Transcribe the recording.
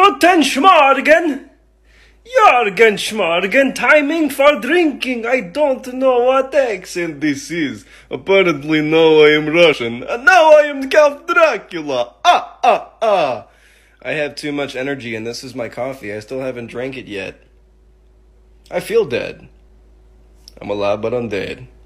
Guten schmargen, Jorgen schmargen. timing for drinking. I don't know what accent this is. Apparently, now I am Russian. And now I am Count Dracula. Ah, ah, ah. I have too much energy, and this is my coffee. I still haven't drank it yet. I feel dead. I'm alive, but I'm dead.